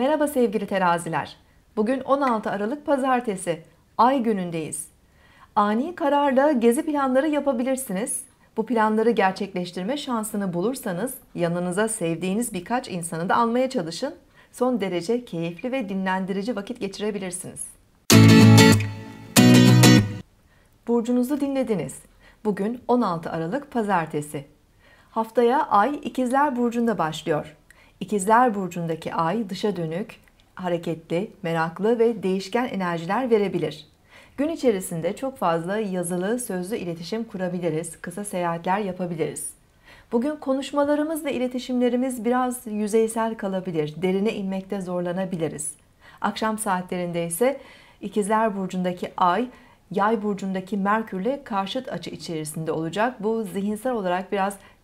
Merhaba sevgili teraziler. Bugün 16 Aralık Pazartesi. Ay günündeyiz. Ani kararla gezi planları yapabilirsiniz. Bu planları gerçekleştirme şansını bulursanız yanınıza sevdiğiniz birkaç insanı da almaya çalışın. Son derece keyifli ve dinlendirici vakit geçirebilirsiniz. Burcunuzu dinlediniz. Bugün 16 Aralık Pazartesi. Haftaya Ay İkizler Burcu'nda başlıyor. İkizler burcundaki ay dışa dönük, hareketli, meraklı ve değişken enerjiler verebilir. Gün içerisinde çok fazla yazılı, sözlü iletişim kurabiliriz, kısa seyahatler yapabiliriz. Bugün konuşmalarımız iletişimlerimiz biraz yüzeysel kalabilir, derine inmekte zorlanabiliriz. Akşam saatlerinde ise İkizler burcundaki ay Yay burcundaki Merkürle karşıt açı içerisinde olacak. Bu zihinsel olarak biraz